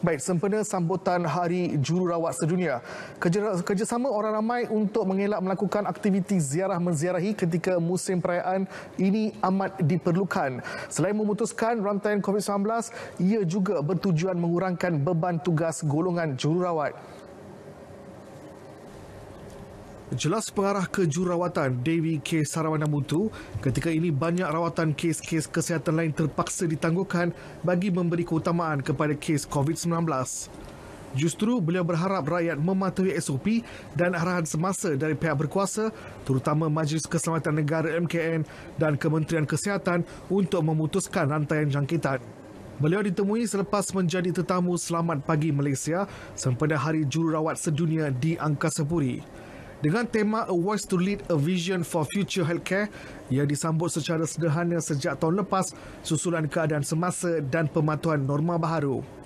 Baik, sempena sambutan Hari Jururawat Sedunia, kerjasama orang ramai untuk mengelak melakukan aktiviti ziarah-menziarahi ketika musim perayaan ini amat diperlukan. Selain memutuskan rantaian COVID-19, ia juga bertujuan mengurangkan beban tugas golongan jururawat. Jelas pengarah kejururawatan Dewi K. Sarawanamutu, ketika ini banyak rawatan kes-kes kesihatan lain terpaksa ditangguhkan bagi memberi keutamaan kepada kes COVID-19. Justru beliau berharap rakyat mematuhi SOP dan arahan semasa dari pihak berkuasa terutama Majlis Keselamatan Negara MKN dan Kementerian Kesihatan untuk memutuskan rantaian jangkitan. Beliau ditemui selepas menjadi tetamu Selamat Pagi Malaysia sempena Hari Jururawat Sedunia di Angkasa Puri dengan tema A Voice to Lead a Vision for Future Healthcare yang disambut secara sederhana sejak tahun lepas susulan keadaan semasa dan pematuhan norma baharu.